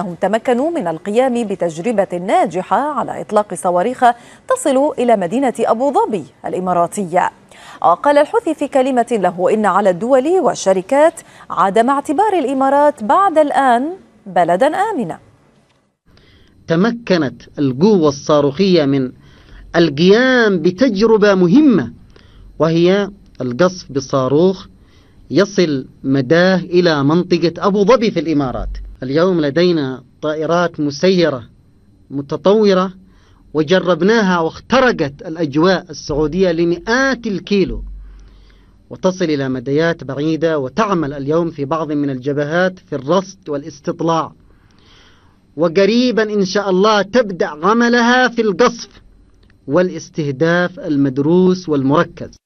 أنهم تمكنوا من القيام بتجربة ناجحة على إطلاق صواريخ تصل إلى مدينة أبو ظبي الإماراتية وقال الحوثي في كلمة له إن على الدول والشركات عدم اعتبار الإمارات بعد الآن بلدا آمنا تمكنت القوة الصاروخية من القيام بتجربة مهمة وهي القصف بصاروخ يصل مداه إلى منطقة أبو ظبي في الإمارات اليوم لدينا طائرات مسيرة متطورة وجربناها واخترقت الأجواء السعودية لمئات الكيلو وتصل إلى مديات بعيدة وتعمل اليوم في بعض من الجبهات في الرصد والاستطلاع وقريبا إن شاء الله تبدأ عملها في القصف والاستهداف المدروس والمركز